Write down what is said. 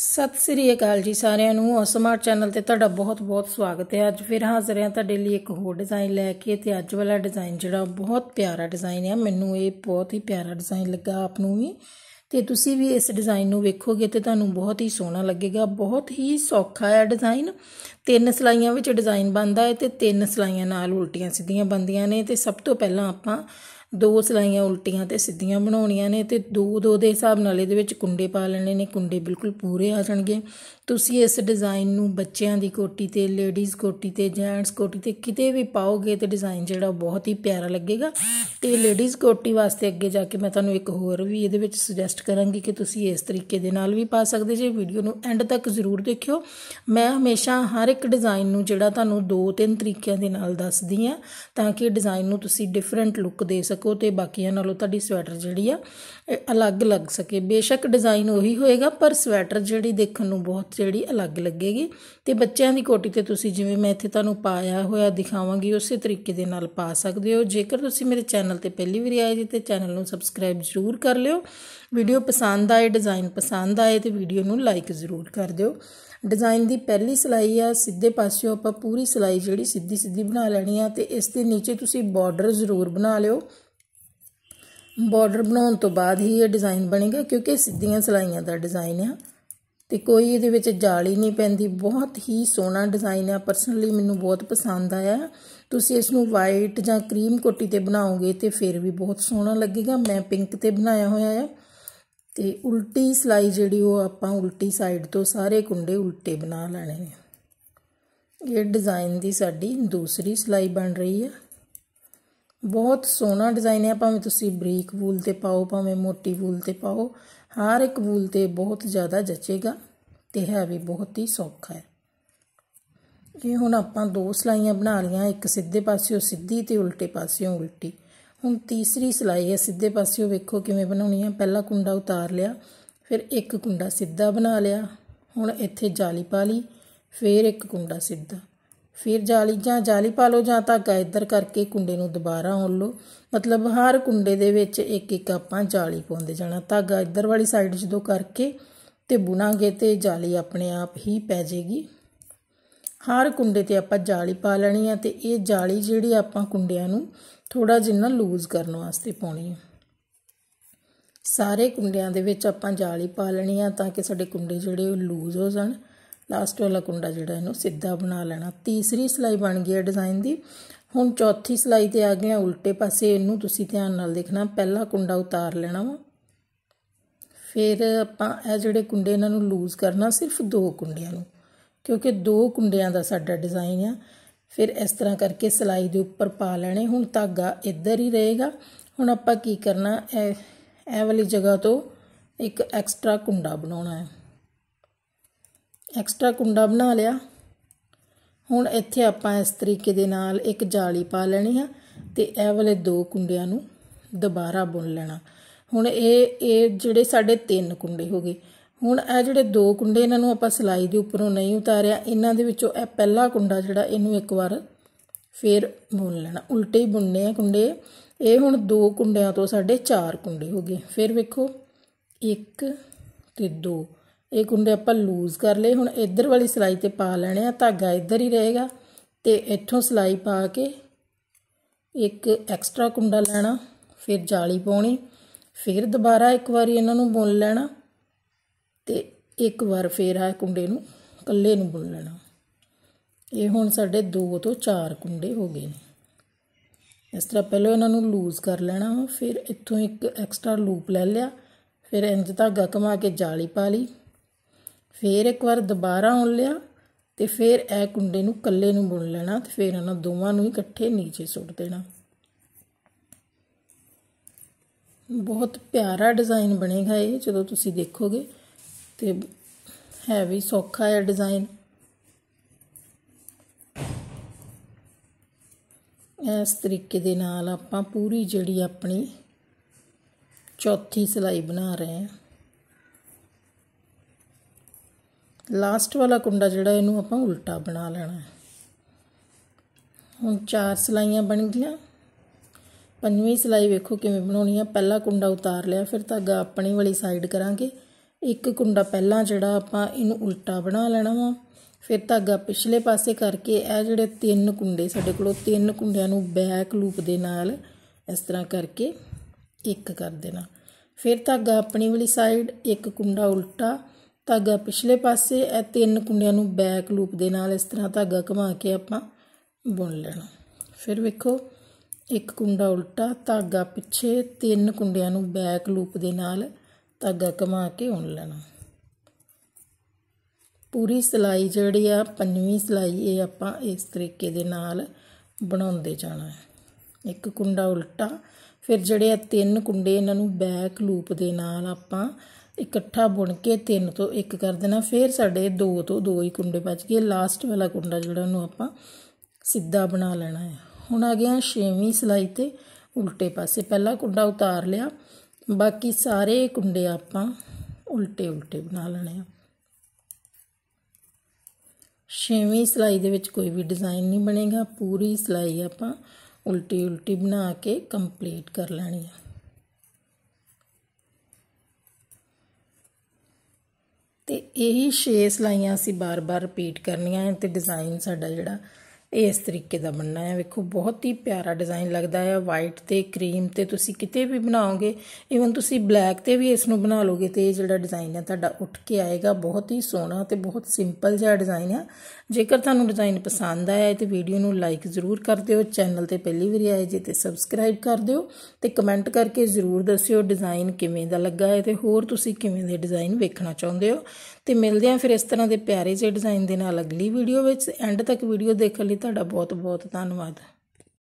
ਸਤਿ ਸ੍ਰੀ ਅਕਾਲ ਜੀ ਸਾਰਿਆਂ ਨੂੰ ਅਸਮਾਰ ਚੈਨਲ ਤੇ ਤੁਹਾਡਾ ਬਹੁਤ-ਬਹੁਤ ਸਵਾਗਤ ਹੈ ਅੱਜ ਫਿਰ ਹਾਜ਼ਰ ਹਾਂ ਤੁਹਾਡੇ ਲਈ ਇੱਕ ਹੋਰ ਡਿਜ਼ਾਈਨ ਲੈ ਕੇ ਤੇ ਅੱਜ ਵਾਲਾ ਡਿਜ਼ਾਈਨ ਜਿਹੜਾ ਬਹੁਤ ਪਿਆਰਾ ਡਿਜ਼ਾਈਨ ਹੈ ਮੈਨੂੰ ਇਹ ਬਹੁਤ ਹੀ ਪਿਆਰਾ ਡਿਜ਼ਾਈਨ ਲੱਗਾ ਆਪ ਨੂੰ ਵੀ ਤੇ ਤੁਸੀਂ ਵੀ ਇਸ ਡਿਜ਼ਾਈਨ ਨੂੰ ਵੇਖੋਗੇ ਤੇ ਤੁਹਾਨੂੰ ਬਹੁਤ ਹੀ ਸੋਹਣਾ ਲੱਗੇਗਾ ਬਹੁਤ ਹੀ ਸੌਖਾ ਹੈ ਡਿਜ਼ਾਈਨ ਤਿੰਨ ਸਲਾਈਆਂ ਵਿੱਚ ਡਿਜ਼ਾਈਨ ਬਣਦਾ ਹੈ ਤੇ ਤਿੰਨ ਸਲਾਈਆਂ ਨਾਲ ਉਲਟੀਆਂ ਸਿੱਧੀਆਂ ਬੰਦੀਆਂ ਨੇ ਤੇ ਸਭ ਤੋਂ ਪਹਿਲਾਂ ਆਪਾਂ ਦੋ ਸਲਾਈਆਂ ਉਲਟੀਆਂ ਤੇ ਸਿੱਧੀਆਂ ਬਣਾਉਣੀਆਂ ਨੇ ਤੇ ਦੋ ਦੋ ਦੇ ਹਿਸਾਬ ਨਾਲ ਇਹਦੇ ਵਿੱਚ ਕੁੰਡੇ ਪਾ ਲੈਣੇ ਨੇ ਕੁੰਡੇ ਬਿਲਕੁਲ ਪੂਰੇ ਆ ਜਾਣਗੇ ਤੁਸੀਂ ਇਸ ਡਿਜ਼ਾਈਨ ਨੂੰ ਬੱਚਿਆਂ ਦੀ ਕੋਟੀ ਤੇ ਲੇਡੀਜ਼ ਕੋਟੀ ਤੇ ਜੈਂਟਸ ਕੋਟੀ ਤੇ ਕਿਤੇ ਵੀ ਪਾਓਗੇ ਤੇ ਡਿਜ਼ਾਈਨ ਜਿਹੜਾ ਬਹੁਤ ਹੀ ਪਿਆਰਾ ਲੱਗੇਗਾ ਤੇ ਲੇਡੀਜ਼ ਕੋਟੀ ਵਾਸਤੇ ਅੱਗੇ ਜਾ ਕੇ ਮੈਂ ਤੁਹਾਨੂੰ ਇੱਕ ਹੋਰ ਵੀ ਇਹਦੇ ਵਿੱਚ ਸੁਜੈਸਟ ਕਰਾਂਗੀ ਕਿ ਤੁਸੀਂ ਇਸ ਤਰੀਕੇ ਦੇ ਨਾਲ ਵੀ ਪਾ ਸਕਦੇ ਜੇ ਵੀਡੀਓ ਨੂੰ ਐਂਡ ਤੱਕ ਜ਼ਰੂਰ ਦੇਖਿਓ ਮੈਂ ਹਮੇਸ਼ਾ ਹਰ ਇੱਕ ਡਿਜ਼ਾਈਨ ਨੂੰ ਜਿਹੜਾ ਤੁਹਾਨੂੰ ਦੋ ਤਿੰਨ ਤਰੀਕਿਆਂ ਦੇ ਨਾਲ ਦੱਸਦੀ ਆ ਤਾਂ ਕਿ ਡਿਜ਼ਾਈਨ ਨੂੰ ਤੁਸੀਂ ਡਿਫਰੈਂਟ ਲੁੱਕ ਦੇ ਸਕੋ ਤੇ ਬਾਕੀਆਂ ਨਾਲੋਂ ਤੁਹਾਡੀ ਸਵੈਟਰ ਜਿਹੜੀ ਆ ਅਲੱਗ ਲੱਗ ਸਕੇ ਬੇਸ਼ੱਕ ਡਿਜ਼ਾਈਨ ਉਹੀ ਹੋਏਗਾ ਪਰ ਸਵੈਟਰ ਜਿਹੜੀ ਦੇਖਣ ਨੂੰ ਬਹੁਤ ਜਿਹੜੀ ਅਲੱਗ ਲੱਗੇਗੀ ਤੇ ਬੱਚਿਆਂ ਦੀ ਕੋਟੀ ਤੇ ਤੁਸੀਂ ਜਿਵੇਂ ਮੈਂ ਇੱਥੇ ਤੁਹਾਨੂੰ ਪਾਇਆ ਹੋਇਆ ਦਿਖਾਵਾਂਗੀ ਉਸੇ ਤਰੀਕੇ ਦੇ ਨਾਲ ਪਾ ਸਕਦੇ ਹੋ ਜੇਕਰ ਤੁਸੀਂ ਮੇਰੇ ਚੈਨਲ ਤੇ ਪਹਿਲੀ ਵਾਰ ਆਏ ਜੀ ਤੇ ਚੈਨਲ ਨੂੰ ਸਬਸਕ੍ਰਾਈਬ ਜ਼ਰੂਰ ਕਰ ਲਿਓ ਵੀਡੀਓ ਪਸੰਦ ਆਏ ਡਿਜ਼ਾਈਨ ਪਸੰਦ ਆਏ ਤੇ ਵੀਡੀਓ ਨੂੰ ਲਾਈਕ ਜ਼ਰੂਰ ਕਰ ਦਿਓ ਡਿਜ਼ਾਈਨ ਦੀ ਪਹਿਲੀ ਸਲਾਈ ਆ ਸਿੱਧੇ ਪਾਸਿਓਂ ਆਪਾਂ ਪੂਰੀ ਸਲਾਈ ਜਿਹੜੀ ਸਿੱਧੀ ਸਿੱਧੀ ਬਣਾ ਲੈਣੀ ਆ ਤੇ ਇਸ ਦੇ نیچے ਤੁਸੀਂ ਬਾਰਡਰ ਜ਼ਰੂਰ ਬਣਾ ਲਿਓ ਬਾਰਡਰ ਬਣਾਉਣ ਤੋਂ ਬਾਅਦ ਹੀ ਇਹ ਡਿਜ਼ਾਈਨ ਬਣੇਗਾ ਕਿਉਂਕਿ ਸਿੱਧੀਆਂ ਸਲਾਈਆਂ ਦਾ ਡਿਜ਼ਾਈਨ ਆ ਤੇ ਕੋਈ ਇਹਦੇ ਵਿੱਚ ਜਾਲੀ ਨਹੀਂ ਪੈਂਦੀ ਬਹੁਤ ਹੀ ਸੋਹਣਾ ਡਿਜ਼ਾਈਨ ਆ ਪਰਸਨਲੀ ਮੈਨੂੰ ਬਹੁਤ ਪਸੰਦ ਆਇਆ ਤੁਸੀਂ ਇਸ ਨੂੰ ਵਾਈਟ ਜਾਂ ਕਰੀਮ ਕੋਟੀ ਤੇ ਬਣਾਓਗੇ ਤੇ ਫਿਰ ਵੀ ਬਹੁਤ ਸੋਹਣਾ ਲੱਗੇਗਾ ਮੈਂ ਪਿੰਕ ਤੇ ਬਣਾਇਆ ਹੋਇਆ ਹੈ ਤੇ ਉਲਟੀ ਸਲਾਈ ਜਿਹੜੀ ਉਹ ਆਪਾਂ ਉਲਟੀ ਸਾਈਡ ਤੋਂ ਸਾਰੇ ਕੁੰਡੇ ਉਲਟੇ ਬਣਾ ਲੈਣੇ ਨੇ ਇਹ ਡਿਜ਼ਾਈਨ ਦੀ ਸਾਡੀ ਦੂਸਰੀ ਸਲਾਈ ਬਣ ਰਹੀ ਹੈ ਬਹੁਤ ਸੋਹਣਾ ਡਿਜ਼ਾਈਨ ਹੈ ਭਾਵੇਂ ਤੁਸੀਂ ਬਰੀਕ ਵੂਲ ਤੇ ਪਾਓ ਭਾਵੇਂ ਮੋਟੀ ਵੂਲ ਤੇ ਪਾਓ ਹਰ ਇੱਕ ਵੂਲ ਤੇ ਬਹੁਤ ਜ਼ਿਆਦਾ ਜਚੇਗਾ ਤੇ ਹੈ ਵੀ ਬਹੁਤ ਹੀ ਸੌਖਾ ਹੈ ਇਹ ਹੁਣ ਆਪਾਂ ਦੋ ਸਲਾਈਆਂ ਬਣਾ ਲਈਆਂ ਇੱਕ ਸਿੱਧੇ ਪਾਸਿਓ ਸਿੱਧੀ ਤੇ ਉਲਟੇ ਪਾਸਿਓ ਉਲਟੀ ਹੁਣ ਤੀਸਰੀ ਸਲਾਈ ਹੈ ਸਿੱਧੇ ਪਾਸਿਓ ਵੇਖੋ ਕਿਵੇਂ ਬਣਾਉਣੀ ਹੈ ਪਹਿਲਾ ਕੁੰਡਾ ਉਤਾਰ ਲਿਆ ਫਿਰ ਇੱਕ ਕੁੰਡਾ ਸਿੱਧਾ ਬਣਾ ਲਿਆ ਹੁਣ ਇੱਥੇ ਜਾਲੀ ਪਾ ਲਈ ਫਿਰ ਇੱਕ ਕੁੰਡਾ ਸਿੱਧਾ ਫਿਰ ਜਾਲੀ ਜਾਂ ਜਾਲੀ ਪਾ ਲਓ ਜਾਂ ਧਾਗਾ ਇੱਧਰ ਕਰਕੇ ਕੁੰਡੇ ਨੂੰ ਦੁਬਾਰਾ ਉਣ ਲਓ ਮਤਲਬ ਹਰ ਕੁੰਡੇ ਦੇ ਵਿੱਚ ਇੱਕ ਇੱਕ ਆਪਾਂ ਜਾਲੀ ਪਾਉਂਦੇ ਜਾਣਾ ਧਾਗਾ ਇੱਧਰ ਵਾਲੀ ਸਾਈਡ ਜਦੋਂ ਕਰਕੇ ਤੇ ਬੁਣਾਂਗੇ ਤੇ ਜਾਲੀ ਆਪਣੇ ਆਪ ਹੀ ਪੈ ਜਾਏਗੀ ਹਰ ਕੁੰਡੇ ਤੇ ਆਪਾਂ ਜਾਲੀ ਪਾ ਲੈਣੀ ਆ ਤੇ ਇਹ ਜਾਲੀ ਜਿਹੜੀ ਆਪਾਂ ਕੁੰਡਿਆਂ ਨੂੰ ਥੋੜਾ ਜਿੰਨਾ ਲੂਜ਼ ਕਰਨ ਵਾਸਤੇ ਪਾਉਣੀ ਆ ਸਾਰੇ ਕੁੰਡਿਆਂ ਦੇ ਵਿੱਚ ਆਪਾਂ ਜਾਲੀ ਪਾ ਲੈਣੀ ਆ ਤਾਂ ਕਿ ਸਾਡੇ ਕੁੰਡੇ ਜਿਹੜੇ ਉਹ ਲੂਜ਼ ਹੋ ਜਾਣ ਲਾਸਟ ਵਾਲਾ ਕੁੰਡਾ ਜਿਹੜਾ ਇਹਨੂੰ ਸਿੱਧਾ ਬਣਾ ਲੈਣਾ ਤੀਸਰੀ ਸਲਾਈ ਬਣ ਗਈ ਹੈ ਡਿਜ਼ਾਈਨ ਦੀ ਹੁਣ ਚੌਥੀ ਸਲਾਈ ਤੇ ਆ ਗਏ ਆ ਉਲਟੇ ਪਾਸੇ ਇਹਨੂੰ ਤੁਸੀਂ ਧਿਆਨ ਨਾਲ ਦੇਖਣਾ ਪਹਿਲਾ ਕੁੰਡਾ ਉਤਾਰ ਲੈਣਾ ਵਾ ਫਿਰ ਆਪਾਂ ਇਹ ਜਿਹੜੇ ਕੁੰਡੇ ਇਹਨਾਂ ਨੂੰ ਲੂਜ਼ ਕਰਨਾ ਸਿਰਫ ਦੋ ਕੁੰਡਿਆਂ ਨੂੰ ਕਿਉਂਕਿ ਦੋ ਕੁੰਡਿਆਂ ਦਾ ਸਾਡਾ ਡਿਜ਼ਾਈਨ ਆ ਫਿਰ ਇਸ ਤਰ੍ਹਾਂ ਕਰਕੇ ਸਲਾਈ ਦੇ ਉੱਪਰ ਪਾ ਲੈਣੇ ਹੁਣ ਧਾਗਾ ਇੱਧਰ ਹੀ ਰਹੇਗਾ ਹੁਣ ਆਪਾਂ ਕੀ ਕਰਨਾ ਇਹ ਇਹ ਵਾਲੀ ਜਗ੍ਹਾ ਤੋਂ ਇੱਕ ਐਕਸਟਰਾ ਕੁੰਡਾ ਬਣਾਉਣਾ ਹੈ ਐਕਸਟਰਾ ਕੁੰਡਾ ਬਣਾ ਲਿਆ ਹੁਣ ਇੱਥੇ ਆਪਾਂ ਇਸ ਤਰੀਕੇ ਦੇ ਨਾਲ ਇੱਕ ਜਾਲੀ ਪਾ ਲੈਣੀ ਆ ਤੇ ਇਹ ਵਾਲੇ ਦੋ ਕੁੰਡਿਆਂ ਨੂੰ ਦੁਬਾਰਾ ਬੁਣ ਲੈਣਾ ਹੁਣ ਇਹ ਇਹ ਜਿਹੜੇ ਸਾਡੇ ਤਿੰਨ ਕੁੰਡੇ ਹੋ ਗਏ ਹੁਣ ਇਹ ਜਿਹੜੇ ਦੋ ਕੁੰਡੇ ਇਹਨਾਂ ਨੂੰ ਆਪਾਂ ਸਲਾਈ ਦੇ ਉੱਪਰੋਂ ਨਹੀਂ ਉਤਾਰਿਆ ਇਹਨਾਂ ਦੇ ਵਿੱਚੋਂ ਇਹ ਪਹਿਲਾ ਕੁੰਡਾ ਜਿਹੜਾ ਇਹਨੂੰ ਇੱਕ ਵਾਰ ਫੇਰ ਬੁਣ ਲੈਣਾ ਉਲਟੇ ਹੀ ਬੁਣਨੇ ਆ ਕੁੰਡੇ ਇਹ ਹੁਣ ਦੋ ਕੁੰਡਿਆਂ ਤੋਂ ਸਾਡੇ ਚਾਰ ਕੁੰਡੇ ਹੋ ਗਏ ਫਿਰ ਵੇਖੋ 1 ਤੇ 2 ਇਹ ਕੁੰਡੇ ਆਪਾਂ ਲੂਜ਼ ਕਰ ਲਏ ਹੁਣ ਇੱਧਰ ਵਾਲੀ ਸਲਾਈ ਤੇ ਪਾ ਲੈਣੇ ਆ ਧਾਗਾ ਇੱਧਰ ਹੀ ਰਹੇਗਾ ਤੇ ਇੱਥੋਂ ਸਲਾਈ ਪਾ ਕੇ ਇੱਕ ਐਕਸਟਰਾ ਕੁੰਡਾ ਲੈਣਾ ਫਿਰ ਜਾਲੀ ਪਾਉਣੀ ਫਿਰ ਦੁਬਾਰਾ ਇੱਕ ਵਾਰੀ ਇਹਨਾਂ ਨੂੰ ਬੁਣ ਲੈਣਾ ਤੇ ਇੱਕ ਵਾਰ ਫੇਰ ਆ ਕੁੰਡੇ ਨੂੰ ਇਕੱਲੇ ਨੂੰ ਬੁਣ ਲੈਣਾ ਇਹ ਹੁਣ ਸਾਡੇ 2 ਤੋਂ 4 ਕੁੰਡੇ ਹੋ ਗਏ ਨੇ ਇਸ ਤਰ੍ਹਾਂ ਪਹਿਲਾਂ ਇਹਨਾਂ ਨੂੰ ਲੂਜ਼ ਕਰ ਲੈਣਾ ਫਿਰ ਇੱਥੋਂ ਇੱਕ ਐਕਸਟਰਾ ਲੂਪ ਲੈ ਲਿਆ ਫਿਰ ਇੰਜ ਧਾਗਾ ਘੁਮਾ ਕੇ ਜਾਲੀ ਪਾ ਲਈ ਫੇਰ ਇੱਕ ਵਾਰ ਦੁਬਾਰਾ ਉਣ ਲਿਆ ਤੇ ਫੇਰ ਇਹ ਕੁੰਡੇ ਨੂੰ ਇਕੱਲੇ ਨੂੰ ਬੁਣ ਲੈਣਾ ਤੇ ਫੇਰ ਇਹਨਾਂ ਦੋਵਾਂ ਨੂੰ ਇਕੱਠੇ ਨੀਚੇ ਸੁੱਟ ਦੇਣਾ ਬਹੁਤ ਪਿਆਰਾ ਡਿਜ਼ਾਈਨ ਬਣੇਗਾ ਇਹ ਜਦੋਂ ਤੁਸੀਂ ਦੇਖੋਗੇ ਤੇ ਹੈ ਵੀ ਸੌਖਾ ਹੈ ਡਿਜ਼ਾਈਨ ਇਸ ਤਰੀਕੇ ਦੇ ਨਾਲ ਆਪਾਂ ਪੂਰੀ ਜਿਹੜੀ ਆਪਣੀ ਚੌਥੀ ਸਿਲਾਈ ਬਣਾ ਰਹੇ ਹਾਂ ਲਾਸਟ ਵਾਲਾ ਕੁੰਡਾ ਜਿਹੜਾ ਇਹਨੂੰ ਆਪਾਂ ਉਲਟਾ ਬਣਾ ਲੈਣਾ ਹੈ ਹੁਣ ਚਾਰ ਸਲਾਈਆਂ ਬਣ ਗਈਆਂ ਪੰਜਵੀਂ ਸਲਾਈ ਵੇਖੋ ਕਿਵੇਂ ਬਣਾਉਣੀ ਆ ਪਹਿਲਾ ਕੁੰਡਾ ਉਤਾਰ ਲਿਆ ਫਿਰ ਧਾਗਾ ਆਪਣੀ ਵਾਲੀ ਸਾਈਡ ਕਰਾਂਗੇ ਇੱਕ ਕੁੰਡਾ ਪਹਿਲਾਂ ਜਿਹੜਾ ਆਪਾਂ ਇਹਨੂੰ ਉਲਟਾ ਬਣਾ ਲੈਣਾ ਵਾ ਫਿਰ ਧਾਗਾ ਪਿਛਲੇ ਪਾਸੇ ਕਰਕੇ ਇਹ ਜਿਹੜੇ ਤਿੰਨ ਕੁੰਡੇ ਸਾਡੇ ਕੋਲੋਂ ਤਿੰਨ ਕੁੰਡਿਆਂ ਨੂੰ ਬੈਕ ਲੂਪ ਦੇ ਨਾਲ ਇਸ ਤਰ੍ਹਾਂ ਕਰਕੇ ਇੱਕ ਕਰ ਦੇਣਾ ਫਿਰ ਧਾਗਾ ਆਪਣੀ ਵਾਲੀ ਸਾਈਡ ਇੱਕ ਕੁੰਡਾ ਉਲਟਾ ਧਾਗਾ ਪਿਛਲੇ ਪਾਸੇ ਇਹ ਤਿੰਨ ਕੁੰਡਿਆਂ ਨੂੰ ਬੈਕ ਲੂਪ ਦੇ ਨਾਲ ਇਸ ਤਰ੍ਹਾਂ ਧਾਗਾ ਘੁਮਾ ਕੇ ਆਪਾਂ ਬੁਣ ਲੈਣਾ ਫਿਰ ਵੇਖੋ ਇੱਕ ਕੁੰਡਾ ਉਲਟਾ ਧਾਗਾ ਪਿੱਛੇ ਤਿੰਨ ਕੁੰਡਿਆਂ ਨੂੰ ਬੈਕ ਲੂਪ ਦੇ ਨਾਲ ਧਾਗਾ ਘੁਮਾ ਕੇ ਉਣ ਲੈਣਾ ਪੂਰੀ ਸਲਾਈ ਜਿਹੜੀ ਆ ਪੰਜਵੀਂ ਸਲਾਈ ਇਹ ਆਪਾਂ ਇਸ ਤਰੀਕੇ ਦੇ ਨਾਲ ਬਣਾਉਂਦੇ ਜਾਣਾ ਹੈ ਇੱਕ ਕੁੰਡਾ ਉਲਟਾ ਫਿਰ ਜਿਹੜੇ ਆ ਤਿੰਨ ਕੁੰਡੇ ਇਹਨਾਂ ਨੂੰ ਬੈਕ ਲੂਪ ਦੇ ਨਾਲ ਆਪਾਂ ਇਕੱਠਾ ਬੁਣ ਕੇ ਤਿੰਨ ਤੋਂ ਇੱਕ ਕਰ ਦੇਣਾ ਫਿਰ ਸਾਡੇ ਦੋ ਤੋਂ ਦੋ ਹੀ ਕੁੰਡੇ ਬਚ ਗਏ ਲਾਸਟ ਵਾਲਾ ਕੁੰਡਾ ਜਿਹੜਾ ਉਹਨੂੰ ਆਪਾਂ ਸਿੱਧਾ ਬਣਾ ਲੈਣਾ ਹੈ ਹੁਣ ਆ ਗਿਆ ਛੇਵੀਂ ਸਲਾਈ ਤੇ ਉਲਟੇ ਪਾਸੇ ਪਹਿਲਾ ਕੁੰਡਾ ਉਤਾਰ ਲਿਆ ਬਾਕੀ ਸਾਰੇ ਕੁੰਡੇ ਆਪਾਂ ਉਲਟੇ ਉਲਟੇ ਬਣਾ ਲੈਣੇ ਆ ਛੇਵੀਂ ਸਲਾਈ ਦੇ ਵਿੱਚ ਕੋਈ ਵੀ ਡਿਜ਼ਾਈਨ ਨਹੀਂ ਬਣੇਗਾ ਪੂਰੀ ਸਲਾਈ ਆਪਾਂ ਉਲਟੀ ਉਲਟੀ ਬਣਾ ਕੇ ਕੰਪਲੀਟ ਕਰ ਲੈਣੀ ਆ ਇਹੀ 6 ਸਲਾਈਆਂ ਅਸੀਂ ਬਾਰ-ਬਾਰ ਰਿਪੀਟ ਕਰਨੀਆਂ ਤੇ ਡਿਜ਼ਾਈਨ ਸਾਡਾ ਜਿਹੜਾ ਇਸ ਤਰੀਕੇ ਦਾ ਬਣਨਾ ਹੈ ਵੇਖੋ ਬਹੁਤ ਹੀ ਪਿਆਰਾ ਡਿਜ਼ਾਈਨ ਲੱਗਦਾ ਹੈ ਵਾਈਟ ਤੇ ਕਰੀਮ ਤੇ ਤੁਸੀਂ ਕਿਤੇ ਵੀ ਬਣਾਓਗੇ ਇਵਨ ਤੁਸੀਂ ਬਲੈਕ ਤੇ ਵੀ ਇਸ ਨੂੰ ਬਣਾ ਲੋਗੇ ਤੇ ਇਹ ਜਿਹੜਾ ਡਿਜ਼ਾਈਨ ਹੈ ਤੁਹਾਡਾ ਉੱਠ ਕੇ ਆਏਗਾ ਬਹੁਤ ਹੀ ਸੋਹਣਾ ਤੇ ਬਹੁਤ ਸਿੰਪਲ ਜਿਹਾ ਡਿਜ਼ਾਈਨ ਹੈ ਜੇਕਰ ਤੁਹਾਨੂੰ ਡਿਜ਼ਾਈਨ ਪਸੰਦ ਆਇਆ ਤੇ ਵੀਡੀਓ ਨੂੰ ਲਾਈਕ ਜ਼ਰੂਰ ਕਰ ਦਿਓ ਚੈਨਲ ਤੇ ਪਹਿਲੀ ਵਾਰ ਆਏ ਜੇ ਤੇ ਸਬਸਕ੍ਰਾਈਬ ਕਰ ਦਿਓ ਤੇ ਕਮੈਂਟ ਕਰਕੇ ਜ਼ਰੂਰ ਦੱਸਿਓ ਡਿਜ਼ਾਈਨ ਕਿਵੇਂ ਦਾ ਲੱਗਾ ਹੈ ਤੇ ਹੋਰ ਤੁਸੀਂ ਕਿਵੇਂ ਦੇ ਡਿਜ਼ਾਈਨ ਵੇਖਣਾ ਚਾਹੁੰਦੇ ਹੋ ਤੇ ਮਿਲਦੇ ਹਾਂ ਫਿਰ ਇਸ ਤਰ੍ਹਾਂ ਦੇ ਪਿਆਰੇ ਜਿਹੇ ਡਿਜ਼ਾਈਨ ਦੇ ਨਾਲ ਅਗਲੀ ਵੀਡੀਓ ਵਿੱਚ ਐਂਡ ਤੱਕ ਵੀਡੀਓ ਦੇਖਣ ਲਈ ਤੁਹਾਡਾ ਬਹੁਤ ਬਹੁਤ ਧੰਨਵਾਦ